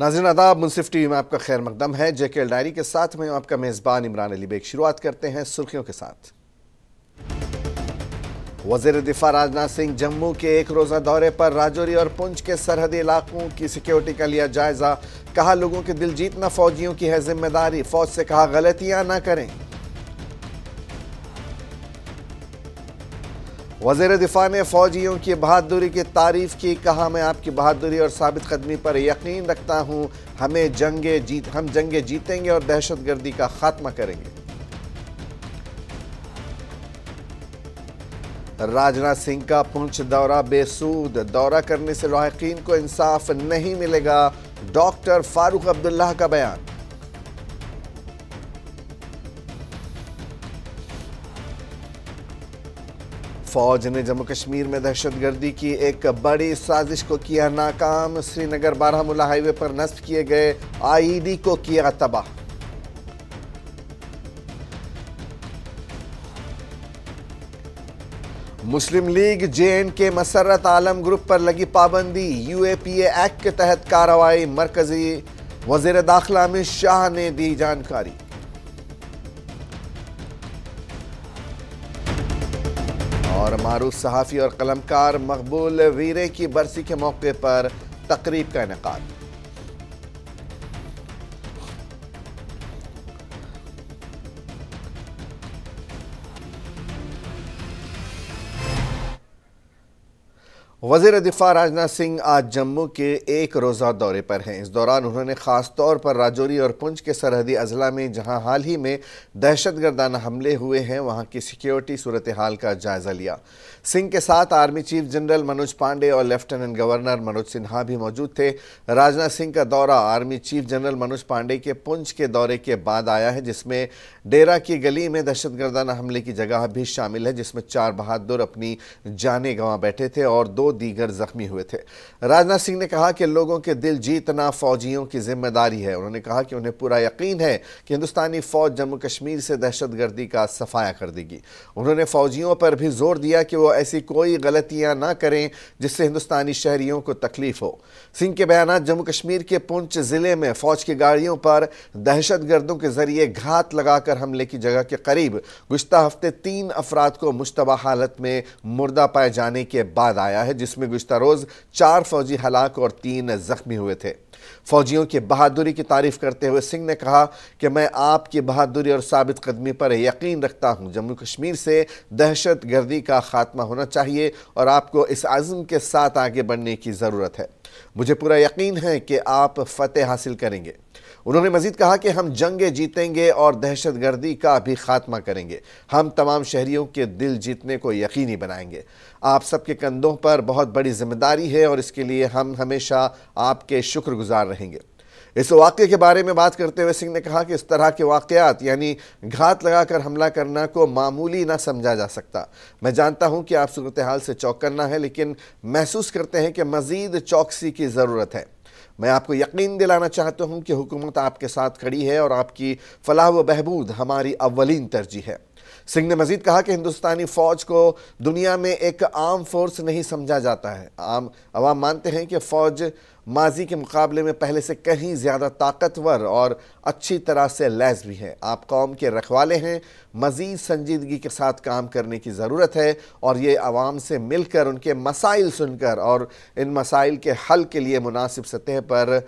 नाजिन आदाब मुनसिफ टी में आपका खैर मकदम है जेके एल डायरी के साथ में आपका मेज़बान इमरान अली बेग शुरुआत करते हैं सुर्खियों के साथ वजीर दिफा राजनाथ सिंह जम्मू के एक रोज़ा दौरे पर राजौरी और पुंछ के सरहदी इलाकों की सिक्योरिटी का लिया जायजा कहा लोगों के दिल जीतना फौजियों की है जिम्मेदारी फौज से कहा गलतियां ना करें वजीर दिफा ने फौजियों की बहादुरी की तारीफ की कहा मैं आपकी बहादुरी और साबित कदमी पर यकीन रखता हूँ हमें जंगे जीत हम जंगे जीतेंगे और दहशत गर्दी का खात्मा करेंगे राजनाथ सिंह का पुंछ दौरा बेसूद दौरा करने से लाइकिन को इंसाफ नहीं मिलेगा डॉक्टर फारूक अब्दुल्ला का बयान फौज ने जम्मू कश्मीर में दहशतगर्दी की एक बड़ी साजिश को किया नाकाम श्रीनगर बारहमूला हाईवे पर नष्ट किए गए आईडी को किया तबाह मुस्लिम लीग जे एंड के मसरत आलम ग्रुप पर लगी पाबंदी यू ए पी एक्ट के तहत कार्रवाई मरकजी वजीर दाखिला अमित शाह ने दी जानकारी और मारूफ सहाफ़ी और कलमकार मकबूल वीरे की बरसी के मौके पर तकरीब का इनका वजीर दिफा राजनाथ सिंह आज जम्मू के एक रोज़ा दौरे पर हैं इस दौरान उन्होंने ख़ास तौर पर राजौरी और पुंछ के सरहदी अजला में जहां हाल ही में दहशत गर्दाना हमले हुए हैं वहां की सिक्योरिटी सूरत हाल का जायज़ा लिया सिंह के साथ army chief general Manoj Pande और लेफ्टिनेंट गवर्नर मनोज सिन्हा भी मौजूद थे राजनाथ सिंह का दौरा army chief general Manoj Pande के पुंछ के दौरे के बाद आया है जिसमें डेरा की गली में दहशत हमले की जगह भी शामिल है जिसमें चार बहादुर अपनी जाने गंवा बैठे थे और दो दीगर जख्मी हुए थे राजनाथ सिंह ने कहा कि लोगों के दिल जीतना फौजियों की जिम्मेदारी है उन्होंने कहा कि उन्हें पूरा यकीन है कि हिंदुस्तानी फौज जम्मू कश्मीर से दहशतगर्दी का सफाया कर देगी उन्होंने फौजियों पर भी जोर दिया कि वो ऐसी कोई गलतियां ना करें जिससे हिंदुस्तानी शहरियों को तकलीफ हो सिंह के बयान जम्मू कश्मीर के पुंछ जिले में फौज की गाड़ियों पर दहशतगर्दों के जरिए घात लगाकर हमले की जगह के करीब गुज्त हफ्ते तीन अफराद को मुशतबा हालत में मुर्दा पाए जाने के बाद आया है जिसमें गुजत रोज़ चार फौजी हलाक और तीन जख्मी हुए थे फौजियों की बहादुरी की तारीफ करते हुए सिंह ने कहा कि मैं आपकी बहादुरी और साबित कदमी पर यकीन रखता हूँ जम्मू कश्मीर से दहशत गर्दी का खात्मा होना चाहिए और आपको इस आज़म के साथ आगे बढ़ने की ज़रूरत है मुझे पूरा यकीन है कि आप फतेह हासिल करेंगे उन्होंने मजीद कहा कि हम जंगे जीतेंगे और दहशत गर्दी का भी खात्मा करेंगे हम तमाम शहरीों के दिल जीतने को यकीनी बनाएंगे आप सबके कंधों पर बहुत बड़ी जिम्मेदारी है और इसके लिए हम हमेशा आपके शुक्रगुजार रहेंगे इस वाक्य के बारे में बात करते हुए सिंह ने कहा कि इस तरह के वाकयात यानी घात लगाकर हमला करना को मामूली ना समझा जा सकता मैं जानता हूं कि आप सूरत हाल से चौक करना है लेकिन महसूस करते हैं कि मज़ीद चौकसी की ज़रूरत है मैं आपको यकीन दिलाना चाहता हूँ कि हुकूमत आपके साथ खड़ी है और आपकी फलाह व बहबूद हमारी अव्वलिन तरजीह है सिंह ने मजीद कहा कि हिंदुस्तानी फ़ौज को दुनिया में एक आम फोर्स नहीं समझा जाता है आम आवाम मानते हैं कि फ़ौज माजी के मुकाबले में पहले से कहीं ज़्यादा ताकतवर और अच्छी तरह से लैस भी हैं आप कौम के रखवाले हैं मज़ीद संजीदगी के साथ काम करने की ज़रूरत है और ये आवाम से मिलकर उनके मसाइल सुनकर और इन मसाइल के हल के लिए मुनासिब सतह पर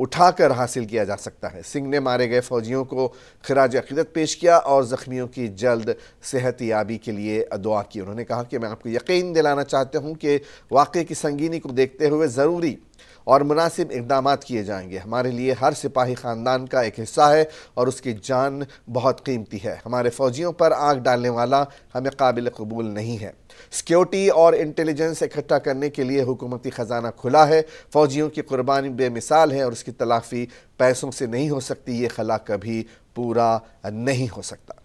उठाकर हासिल किया जा सकता है सिंह ने मारे गए फौजियों को खराज अकीदत पेश किया और ज़ख्मियों की जल्द सेहत याबी के लिए दुआ की उन्होंने कहा कि मैं आपको यकीन दिलाना चाहता हूँ कि वाक़े की संगीनी को देखते हुए ज़रूरी और मुनासिब इकदाम किए जाएंगे हमारे लिए हर सिपाही ख़ानदान का एक हिस्सा है और उसकी जान बहुत कीमती है हमारे फ़ौजियों पर आग डालने वाला हमें काबिल कबूल नहीं है सिक्योरिटी और इंटेलिजेंस इकट्ठा करने के लिए हुकूमती ख़जाना खुला है फ़ौजियों की कुर्बानी बेमिसाल है और उसकी तलाफ़ी पैसों से नहीं हो सकती ये खला कभी पूरा नहीं हो सकता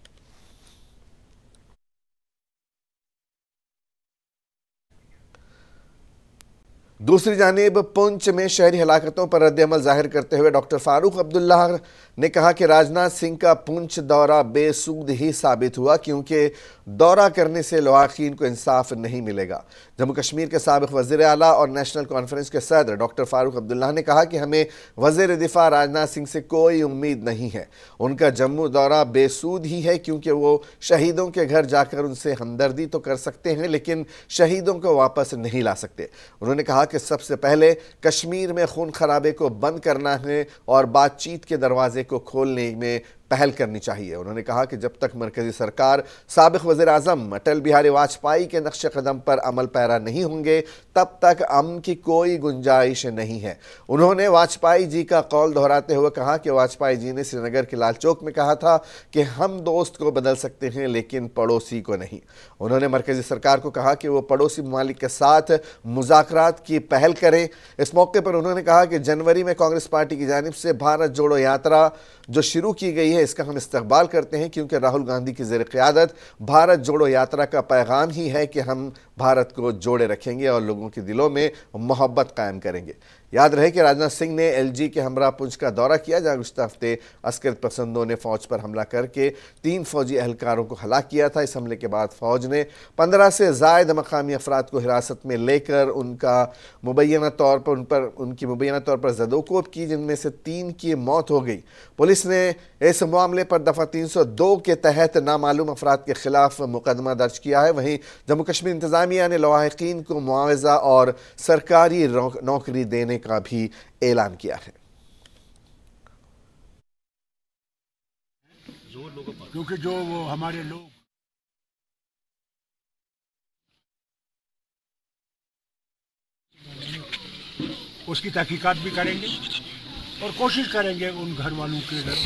दूसरी जानब पुंछ में शहरी हलाकतों पर रद्दमल जाहिर करते हुए डॉक्टर फारूक अब्दुल्ला ने कहा कि राजनाथ सिंह का पुंछ दौरा बेसूद ही साबित हुआ क्योंकि दौरा करने से लवाकिन को इंसाफ नहीं मिलेगा जम्मू कश्मीर के सबक वजीर अला और नेशनल कॉन्फ्रेंस के सदर डॉक्टर फारूक अब्दुल्ला ने कहा कि हमें वजीर दिफा राजनाथ सिंह से कोई उम्मीद नहीं है उनका जम्मू दौरा बेसूद ही है क्योंकि वो शहीदों के घर जाकर उनसे हमदर्दी तो कर सकते हैं लेकिन शहीदों को वापस नहीं ला सकते उन्होंने कहा कि सबसे पहले कश्मीर में खून खराबे को बंद करना है और बातचीत के दरवाजे को खोलने में पहल करनी चाहिए उन्होंने कहा कि जब तक मरकजी सरकार सबक वजे अजम अटल बिहारी वाजपेयी के नक्श कदम पर अमल पैरा नहीं होंगे तब तक अम की कोई गुंजाइश नहीं है उन्होंने वाजपेयी जी का कौल दोहराते हुए कहा कि वाजपेयी जी ने श्रीनगर के लाल चौक में कहा था कि हम दोस्त को बदल सकते हैं लेकिन पड़ोसी को नहीं उन्होंने मरकजी सरकार को कहा कि वो पड़ोसी ममालिक के साथ मुजाकर की पहल करें इस मौके पर उन्होंने कहा कि जनवरी में कांग्रेस पार्टी की जानब से भारत जोड़ो यात्रा जो शुरू की गई है इसका हम इस्तबाल करते हैं क्योंकि राहुल गांधी की जेर क़्यादत भारत जोड़ो यात्रा का पैगाम ही है कि हम भारत को जोड़े रखेंगे और लोगों के दिलों में मोहब्बत कायम करेंगे याद रहे कि राजनाथ सिंह ने एल जी के हमरा पुंछ का दौरा किया जहाँ गुजत हफ्ते अस्कर पसंदों ने फौज पर हमला करके तीन फौजी अहलकारों को हलाक किया था इस हमले के बाद फौज ने पंद्रह से जायद मकामी अफराद को हिरासत में लेकर उनका मुबैना तौर पर उन पर उनकी मुबैना तौर पर जदोकोब की जिनमें से तीन की मौत हो गई पुलिस पुलिस ने इस मामले पर दफा 302 के तहत नामालूम अफराद के खिलाफ मुकदमा दर्ज किया है वहीं जम्मू कश्मीर इंतजामिया ने लवाकिन को मुआवजा और सरकारी नौकरी देने का भी ऐलान किया है क्योंकि जो वो हमारे लोग उसकी तहकीकत भी करेंगे और कोशिश करेंगे उन घर वालों के घर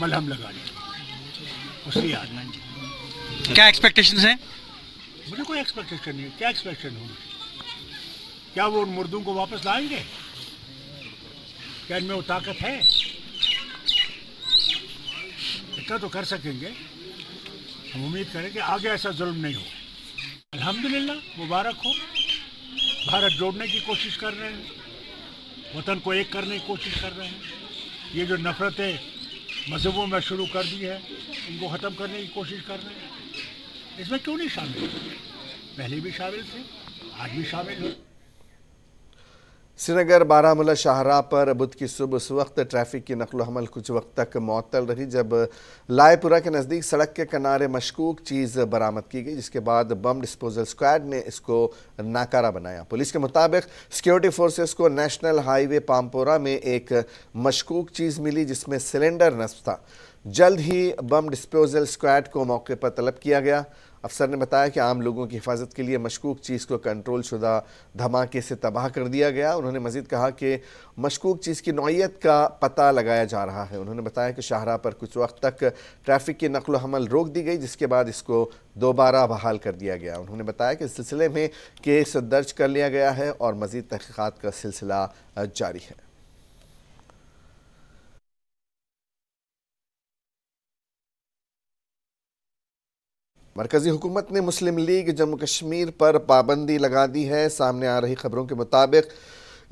मलहम लगाने उसकी याद क्या एक्सपेक्टेशन है मुझे कोई एक्सपेक्टेशन नहीं क्या एक्सपेक्टेशन होगी क्या वो उन मुर्दों को वापस लाएंगे क्या इनमें वो ताकत है इतना तो कर सकेंगे हम उम्मीद करें कि आगे ऐसा जुल्म नहीं हो अलहमदिल्ला मुबारक हो भारत जोड़ने की कोशिश कर रहे हैं वतन को एक करने की कोशिश कर रहे हैं ये जो नफ़रतें मजहबों में शुरू कर दी है उनको ख़त्म करने की कोशिश कर रहे हैं इसमें क्यों नहीं शामिल पहले भी शामिल थे आज भी शामिल हैं श्रीनगर बारामूला शाहरा पर बुध की सुबह उस वक्त ट्रैफिक की नकलो हमल कुछ वक्त तक मअतल रही जब लायपुरा के नज़दीक सड़क के किनारे मशकूक चीज़ बरामद की गई जिसके बाद बम डिस्पोजल स्क्वाड ने इसको नाकारा बनाया पुलिस के मुताबिक सिक्योरिटी फोर्सेस को नेशनल हाईवे पामपोरा में एक मशकूक चीज़ मिली जिसमें सिलेंडर नस्ब था जल्द ही बम डिस्पोजल स्क्वाड को मौके पर तलब किया गया अफसर ने बताया कि आम लोगों की हिफाजत के लिए मशकूक चीज़ को कंट्रोल शुदा धमाके से तबाह कर दिया गया उन्होंने मजीद कहा कि मशकूक चीज़ की नौीयत का पता लगाया जा रहा है उन्होंने बताया कि शाहरा पर कुछ वक्त तक ट्रैफिक की नकल हमल रोक दी गई जिसके बाद इसको दोबारा बहाल कर दिया गया उन्होंने बताया कि इस सिलसिले में केस दर्ज कर लिया गया है और मज़ीद तहकीक़ात का सिलसिला जारी है मरकजी हुकूमत ने मुस्लिम लीग जम्मू कश्मीर पर पाबंदी लगा दी है सामने आ रही खबरों के मुताबिक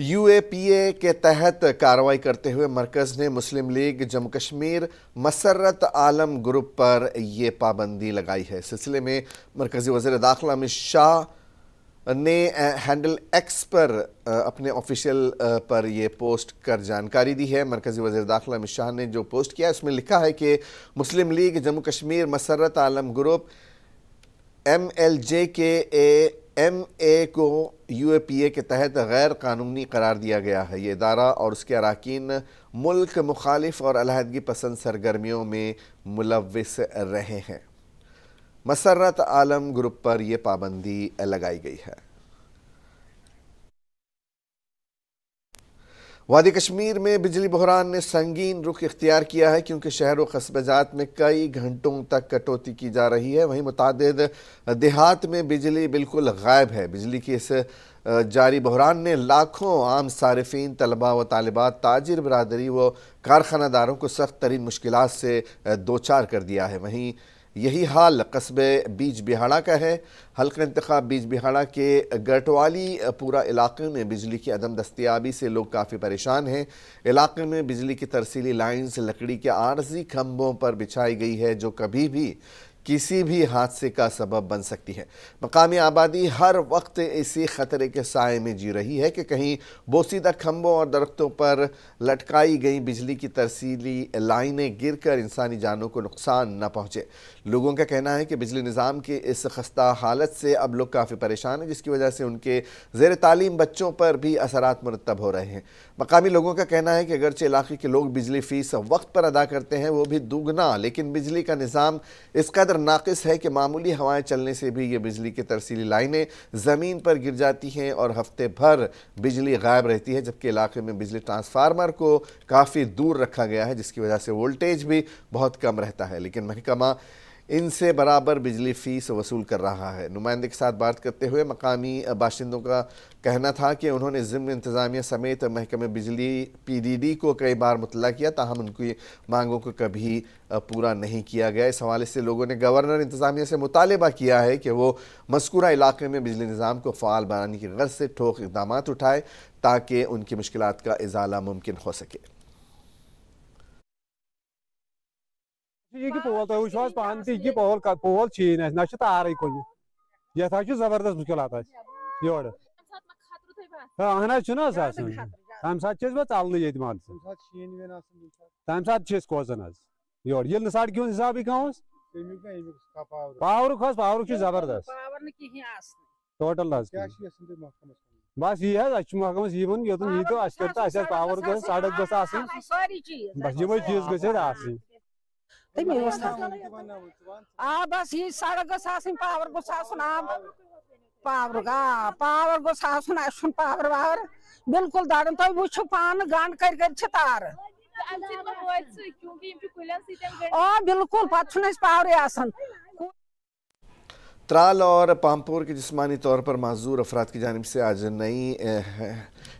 यू ए पी ए के तहत कार्रवाई करते हुए मरकज़ ने मुस्लिम लीग जम्मू कश्मीर मसरत आलम ग्रुप पर यह पाबंदी लगाई है सिलसिले में मरकज़ी वजी दाखिला अमित शाह ने हैंडल एक्स पर अपने ऑफिशियल पर यह पोस्ट कर जानकारी दी है मरकज़ी वजी दाखिला अमित शाह ने जो पोस्ट किया उसमें लिखा है कि Muslim league Jammu Kashmir Masarat Alam group M L J K M ए को यू ए पी ए के तहत गैर कानूनी करार दिया गया है ये इदारा और उसके अरकान मुल्क मुखालिफ और अलहदगी पसंद सरगर्मियों में मुलविस रहे हैं मसरत आलम ग्रुप पर यह पाबंदी लगाई गई है वादी कश्मीर में बिजली बहरान ने संगीन रुख इख्तियार किया है क्योंकि शहरों कस्बजात में कई घंटों तक कटौती की जा रही है वहीं मुतद देहात में बिजली बिल्कुल गायब है बिजली की इस जारी बहरान ने लाखों आम सार्फिन तलबा व तालबात ताजिर बरदरी व कारखानादारों को सख्त तरीन मुश्किल से दो चार कर दिया है वहीं यही हाल कस्बे बीज बिहाड़ा का है हल्का इंतखा बीज बिहाड़ा के गटवाली पूरा इलाके में बिजली की अदम दस्तियाबी से लोग काफ़ी परेशान हैं इलाके में बिजली की तरसीली लाइन्स लकड़ी के आर्जी खम्भों पर बिछाई गई है जो कभी भी किसी भी हादसे का सबब बन सकती है मकामी आबादी हर वक्त इसी ख़तरे के साय में जी रही है कि कहीं बोसीदा खम्भों और दरख्तों पर लटकाई गई बिजली की तरसीली लाइनें गिर कर इंसानी जानों को नुकसान न पहुँचे लोगों का कहना है कि बिजली निज़ाम के इस खस्ता हालत से अब लोग काफ़ी परेशान हैं जिसकी वजह से उनके ज़ेर तालीम बच्चों पर भी असरात मरतब हो रहे हैं मकामी लोगों का कहना है कि अगरचे इलाके के लोग बिजली फीस वक्त पर अदा करते हैं वो भी दुगना लेकिन बिजली का निज़ाम इस कदर नाकस है कि मामूली हवाएं चलने से भी ये बिजली की तरसीली लाइनें ज़मीन पर गिर जाती हैं और हफ्ते भर बिजली गायब रहती है जबकि इलाके में बिजली ट्रांसफार्मर को काफ़ी दूर रखा गया है जिसकी वजह से वोल्टेज भी बहुत कम रहता है लेकिन महकमा इनसे बराबर बिजली फीस वसूल कर रहा है नुमाइंदे के साथ बात करते हुए मकामी बाशिंदों का कहना था कि उन्होंने जिम इंतज़ामिया समेत महकमे बिजली पीडीडी को कई बार मुतल किया ताहम उनकी मांगों को कभी पूरा नहीं किया गया इस हवाले से लोगों ने गवर्नर इंतज़ामिया से मुतालबा किया है कि वो मस्कूर इलाके में बिजली निज़ाम को फ़ाल बनाने की गर्ज से ठोक इकदाम उठाए ताकि उनकी मुश्किल का इजाला मुमकिन हो सके یہِ کہِ پول تُہۍ وٕچھِو حظ پانہٕ تہِ یہِ کہِ پول پول چھِیی نہٕ اَسہِ نہ چھِ تارٕے کُنہِ یَتھ حظ چھِ زَبردست مُشکِلات اَسہِ یورٕ اہن حظ چھُنہٕ حظ آسان تَمہِ ساتہٕ چھِ أسۍ پَتہٕ ژَلنٕے ییٚتہِ مان ژٕ تَمہِ ساتہٕ چھِ أسۍ کھوژان حظ یورٕ ییٚلہِ نہٕ سڑکہِ ہُنٛد حِسابٕے کانٛہہ اوس پاورُک حظ پاورُک چھُ زَبردست ٹوٹل حظ بس یی حظ اَسہِ چھُ محکمَس یی ووٚن یوٚتن ییٖتو اَسہِ کٔرۍ تو اَسہِ حظ پاور گژھِ سڑک گٔژھ آسٕنۍ بس یِمے چیٖز گٔژھ اَسہِ آسٕنۍ हाँ, बस सड़क गो पावर गोन आब पावर आ पावर पावर वावर बिल्कुल दड़न तुम वो पान गंड कर तार हाँ, बिल्कुल पे पावर आसान त्राल और पामपुर के जिसमानी तौर पर माजूर अफराद की जानब से आज नई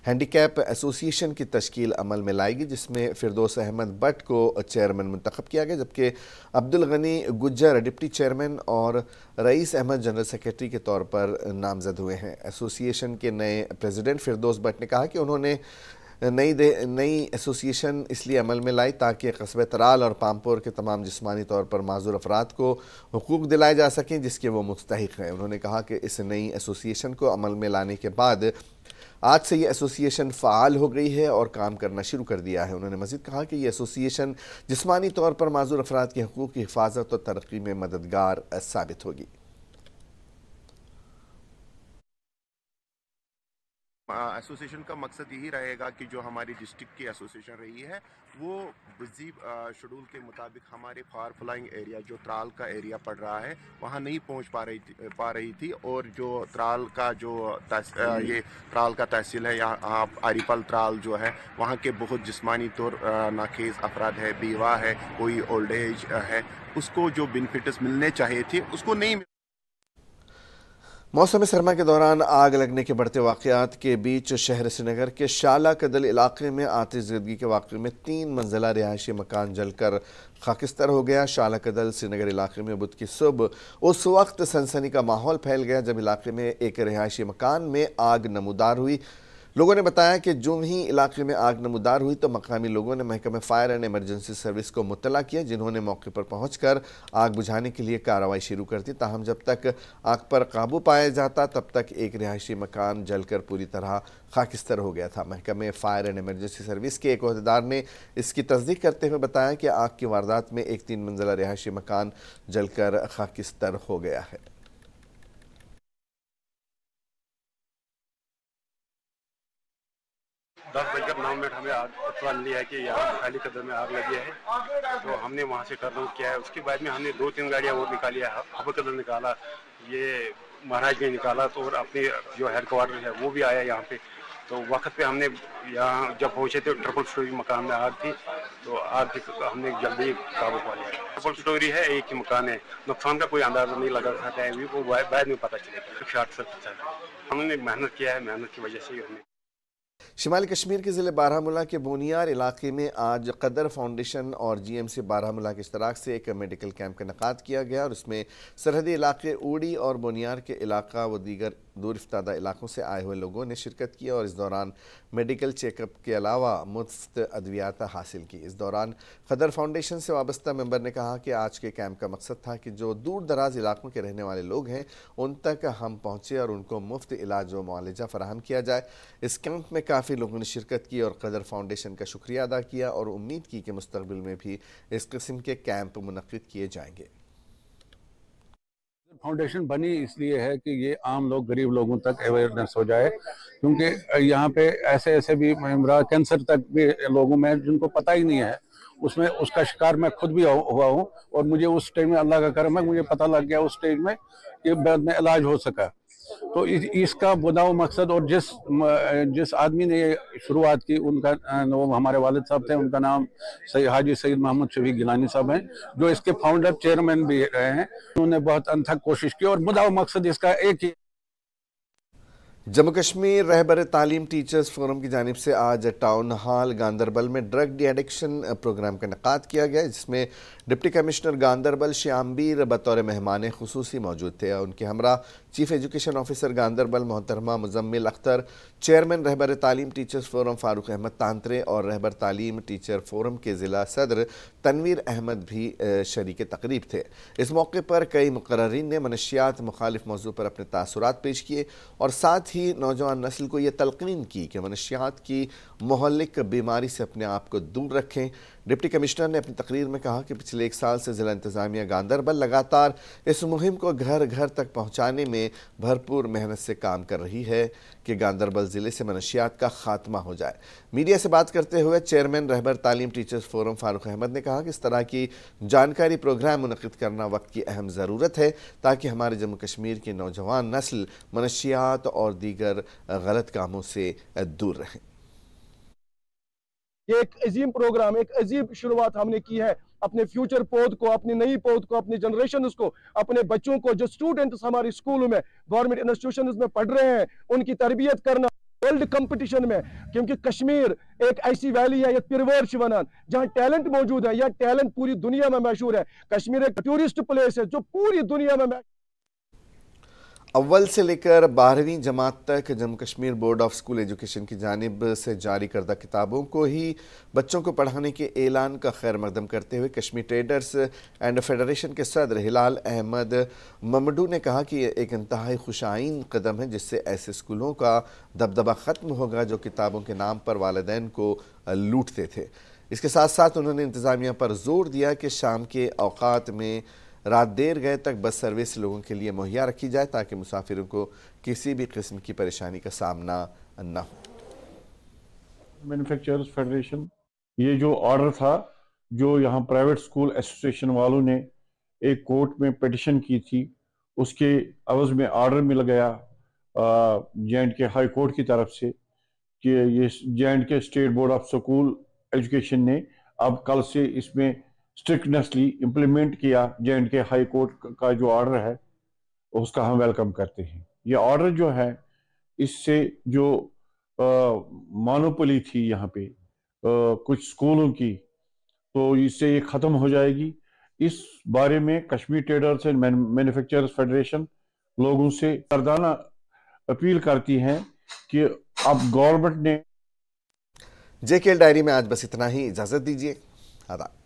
हैंडीकैप एसोसिएशन की तश्ील अमल में लाएगी जिसमें फिरदोस अहमद भट्ट को चेयरमैन मंतखब किया गया जबकि अब्दुल गनी गुज्जर डिप्टी चेयरमैन और रईस अहमद जनरल सेक्रेटरी के तौर पर नामजद हुए हैं एसोसिएशन के नए प्रेसिडेंट फिरदोस भट्ट ने कहा कि उन्होंने नई दे नई एसोसिएशन इसलिए अमल में लाई ताकि कस्बे तराल और पामपुर के तमाम जिसमानी तौर पर माजूर अफराद को हकूक़ दिलाए जा सकें जिसके वो मुस्तक हैं उन्होंने कहा कि इस नई एसोसिएशन को अमल में लाने के बाद आज से ये एसोसिएशन फ़ाल हो गई है और काम करना शुरू कर दिया है उन्होंने मजीद कहा कि ये एसोसिएशन जिसमानी तौर पर माजूर अफराद के हकूक़ की हिफाजत और तरक्की में मददगार साबित होगी एसोसिएशन का मकसद यही रहेगा कि जो हमारी डिस्ट्रिक्ट की एसोसिएशन रही है वो बिजी शेड्यूल के मुताबिक हमारे फार फ्लाइंग एरिया जो त्राल का एरिया पड़ रहा है वहाँ नहीं पहुँच पा रही थी पा रही थी और जो त्राल का जो ये त्राल का तहसील है यहाँ आरिपल त्राल जो है वहाँ के बहुत जिसमानी तौर नाखेज अफराद है बीवा है कोई ओल्ड एज है उसको जो बेनिफिट्स मिलने चाहिए थे उसको नहीं मौसम सरमा के दौरान आग लगने के बढ़ते वाक़ात के बीच शहर श्रीनगर के शाला कदल इलाके में आतिशदगी के वाक़े में तीन मंजिला रिहायशी मकान जलकर खाकिस्तर हो गया शाला कदल श्रीनगर इलाके में बुध की सुबह उस वक्त सनसनी का माहौल फैल गया जब इलाके में एक रिहायशी मकान में आग नमदार हुई लोगों ने बताया कि जो ही इलाके में आग नमदार हुई तो मकामी लोगों ने महकमे फायर एंड एमरजेंसी सर्विस को मुतला किया जिन्होंने मौके पर पहुंचकर आग बुझाने के लिए कार्रवाई शुरू कर दी ताहम जब तक आग पर काबू पाया जाता तब तक एक रिहायशी मकान जलकर पूरी तरह खाकिस्तर हो गया था महकमे फायर एंड एमरजेंसी सर्विस के एक अहदेदार ने इसकी तस्दीक करते हुए बताया कि आग की वारदात में एक तीन मंजिला रिहायशी मकान जलकर खाकिस्तर हो गया है दस बजकर नौ मिनट हमें इतला मिली है कि यहाँ खाली कदर में आग लगी है तो हमने वहाँ से कदम किया है उसके बाद में हमने दो तीन गाड़ियाँ और निकाली है हब कदर निकाला ये महाराज ने निकाला तो और अपने जो हेड क्वार्टर है वो भी आया यहाँ पे तो वक्त पे हमने यहाँ जब पहुँचे तो ट्रिपल स्टोरी मकान में आग थी तो आग थी हमने जल्दी काबू पा लिया ट्रिपल स्टोरी है एक ही मकान है नुकसान का कोई अंदाजा नहीं लगा टाइम भी वो बाद में पता चलेगा शॉर्ट सर्किट हमने मेहनत किया है मेहनत की वजह से ही हमने शिमाली कश्मीर के ज़िले बारामूला के बोनियार इलाके में आज कदर फाउंडेशन और जी एम सी बारामूला के इश्तराक से एक मेडिकल कैंप का इनका किया गया और उसमें सरहदी इलाके ऊड़ी और बोनियार के इलाका व दीगर दूर इफ्तादा इलाकों से आए हुए लोगों ने शिरकत की और इस दौरान मेडिकल चेकअप के अलावा मुफ्त अद्वियात हासिल की इस दौरान खदर फाउंडेशन से वाबस्ता मेंबर ने कहा कि आज के कैंप का मकसद था कि जो दूर दराज इलाकों के रहने वाले लोग हैं उन तक हम पहुँचे और उनको मुफ्त इलाज व मुआलजा फराहम किया जाए इस कैंप में काफ़ी लोगों ने शिरकत की और खदर फाउंडेशन का शुक्रिया अदा किया और उम्मीद की कि मुस्तबिल में भी इस किस्म के कैंप मनद किए जाएंगे फाउंडेशन बनी इसलिए है कि ये आम लोग गरीब लोगों तक अवेयरनेस हो जाए क्योंकि यहाँ पे ऐसे ऐसे भी कैंसर तक भी लोगों में जिनको पता ही नहीं है उसमें उसका शिकार मैं खुद भी हुआ हूँ और मुझे उस स्टेज में अल्लाह का करम है मुझे पता लग गया उस स्टेज में कि बाद में इलाज हो सका तो इसका बुदाव मकसद और जिस जिस आदमी ने शुरुआत की उनका वो हमारे वालद साहब थे उनका नाम सही हाजी सईद मोहम्मद शबी गिलानी साहब हैं जो इसके फाउंडर चेयरमैन भी रहे हैं उन्होंने बहुत अनथक कोशिश की और बुदाव मकसद इसका एक ही जम्मू कश्मीर रहबर तालीम टीचर्स फोरम की जानब से आज टाउन हॉल गांधरबल में ड्रग डी एडिक्शन प्रोग्राम का इनका किया गया जिसमें डिप्टी कमिश्नर गांधरबल श्यामबीर बतौर मेहमान खसूस मौजूद थे उनके हमरा चीफ एजुकेशन ऑफिसर गांधरबल मोहतरमा Muzammil Akhtar chairman Rehbar Taleem teachers forum Farooq Ahmad Tantray और रहबर तालीम टीचर फोरम के ज़िला सदर तनवीर अहमद भी शरीक तकरीब थे इस मौके पर कई मुकर्रीन ने मनशियात मुखालिफ मौजू पर अपने तसरत पेश किए और साथ साथ ही नौजवान नस्ल को ये तलकिन की कि मनुष्यात की महलिक बीमारी से अपने आप को दूर रखें डिप्टी कमिश्नर ने अपनी तकरीर में कहा कि पिछले एक साल से ज़िला इंतजामिया गांधरबल लगातार इस मुहिम को घर घर तक पहुँचाने में भरपूर मेहनत से काम कर रही है कि गांधरबल ज़िले से मनशियात का खात्मा हो जाए मीडिया से बात करते हुए chairman Rehbar Taleem teachers forum Farooq Ahmad ने कहा कि इस तरह की जानकारी प्रोग्राम मुनद करना वक्त की अहम ज़रूरत है ताकि हमारे जम्मू कश्मीर की नौजवान नस्ल मनशियात और दीगर गलत कामों से दूर रहें ये एक अजीम प्रोग्राम एक अजीब शुरुआत हमने की है अपने फ्यूचर पौध को अपनी नई पौध को अपनी जनरेशन को अपने बच्चों को जो स्टूडेंट्स हमारी स्कूल में गवर्नमेंट इंस्टीट्यूशन में पढ़ रहे हैं उनकी तरबियत करना वर्ल्ड कंपटीशन में क्योंकि कश्मीर एक ऐसी वैली है या पिरवर जहां टैलेंट मौजूद है यह टैलेंट पूरी दुनिया में मशहूर है कश्मीर एक टूरिस्ट प्लेस है जो पूरी दुनिया में अव्वल से लेकर बारहवीं जमात तक Jammu Kashmir board of school education की जानब से जारी करदा किताबों को ही बच्चों को पढ़ाने के ऐलान का खैर मकदम करते हुए कश्मीर ट्रेडर्स एंड फेडरेशन के सदर हिलाल अहमद ममडू ने कहा कि यह एक इंतहाई खुशाइन कदम है जिससे ऐसे स्कूलों का दबदबा ख़त्म होगा जो किताबों के नाम पर वालदेन को लूटते थे इसके साथ साथ उन्होंने इंतज़ामिया पर जोर दिया कि शाम के अवकात में रात देर गए तक बस सर्विस लोगों के लिए मुहैया रखी जाए ताकि मुसाफिरों को किसी भी किस्म की परेशानी का सामना न हो मैनुफेक्चर फेडरेशन ये जो ऑर्डर था जो यहाँ प्राइवेट स्कूल एसोसिएशन वालों ने एक कोर्ट में पटिशन की थी उसके अवज में ऑर्डर मिल गया J and K high court की तरफ से कि ये J and K state board of school education ने अब कल से इसमें स्ट्रिक्टनेसली इम्प्लीमेंट किया J and K high court का जो ऑर्डर है उसका हम वेलकम करते हैं ये ऑर्डर जो है इससे जो मानोपली थी यहाँ पे आ, कुछ स्कूलों की तो इससे ये ख़त्म हो जाएगी इस बारे में Kashmir traders and manufacturers federation लोगों से सरदाना अपील करती है कि अब गवर्नमेंट ने जेके डायरी में आज बस इतना ही इजाज़त दीजिए आदाब